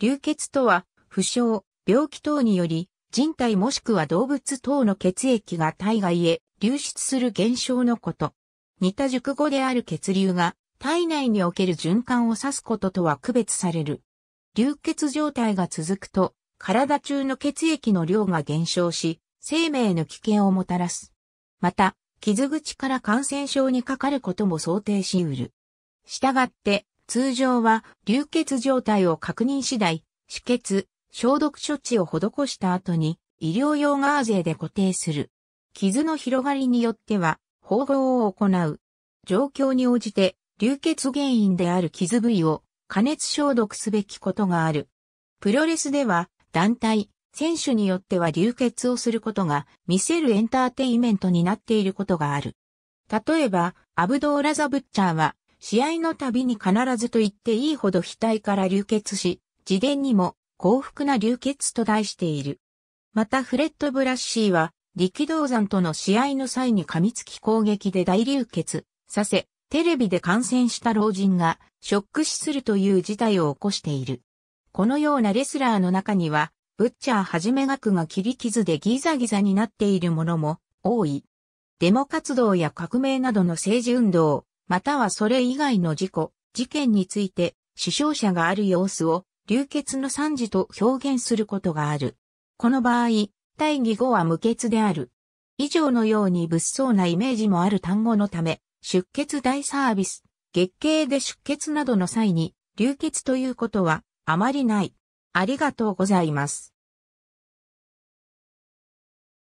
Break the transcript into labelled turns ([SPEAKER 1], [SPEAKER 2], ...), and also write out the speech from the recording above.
[SPEAKER 1] 流血とは、負傷、病気等により、人体もしくは動
[SPEAKER 2] 物等の血液が体外へ流出する現象のこと。似た熟語である血流が体内における循環を指すこととは区別される。流血状態が続くと、体中の血液の量が減少し、生命の危険をもたらす。また、傷口から感染症にかかることも想定し得る。したがって、通常は流血状態を確認次第、止血、消毒処置を施した後に医療用ガーゼで固定する。傷の広がりによっては縫合を行う。状況に応じて流血原因である傷部位を加熱消毒すべきことがある。プロレスでは団体、選手によっては流血をすることが見せるエンターテイメントになっていることがある。例えば、アブドーラザ・ブッチャーは試合のたびに必ずと言っていいほど額から流血し、自伝にも幸福な流血と題している。またフレッド・ブラッシーは、力道山との試合の際に噛みつき攻撃で大流血させ、テレビで感染した老人がショック死するという事態を起こしている。このようなレスラーの中には、ブッチャーはじめ額が切り傷でギザギザになっているものも多い。デモ活動や革命などの政治運動、またはそれ以外の事故、事件について、死傷者がある様子を、流血の惨事と表現することがある。この場合、大義語は無血である。以上のように物騒なイメージもある単語のため、出血大サービス、月経で出血などの際に、流血ということは、あ
[SPEAKER 1] まりない。ありがとうございます。